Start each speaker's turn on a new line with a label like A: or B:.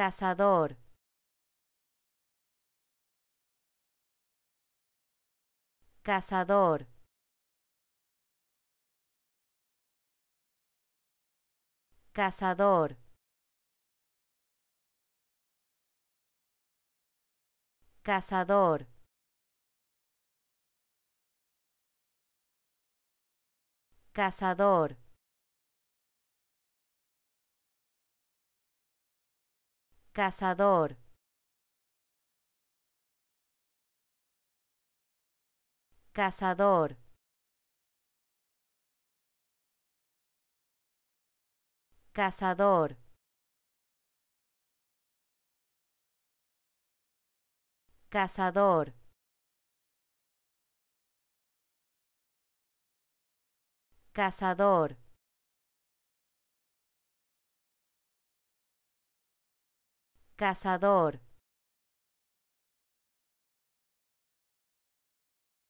A: cazador cazador cazador cazador cazador Cazador. Cazador. Cazador. Cazador. Cazador. cazador